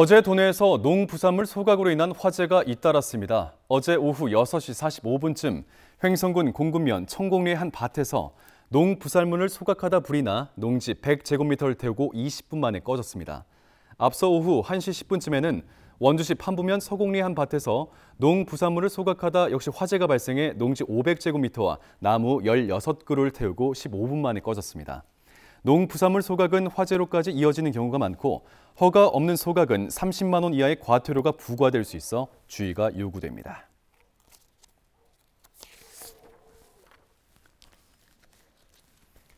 어제 도내에서 농부산물 소각으로 인한 화재가 잇따랐습니다. 어제 오후 6시 45분쯤 횡성군 공군면 청곡리의 한 밭에서 농부산물을 소각하다 불이 나 농지 100제곱미터를 태우고 20분 만에 꺼졌습니다. 앞서 오후 1시 10분쯤에는 원주시 판부면 서곡리 한 밭에서 농부산물을 소각하다 역시 화재가 발생해 농지 500제곱미터와 나무 16그루를 태우고 15분 만에 꺼졌습니다. 농부산물 소각은 화재로까지 이어지는 경우가 많고 허가 없는 소각은 30만 원 이하의 과태료가 부과될 수 있어 주의가 요구됩니다.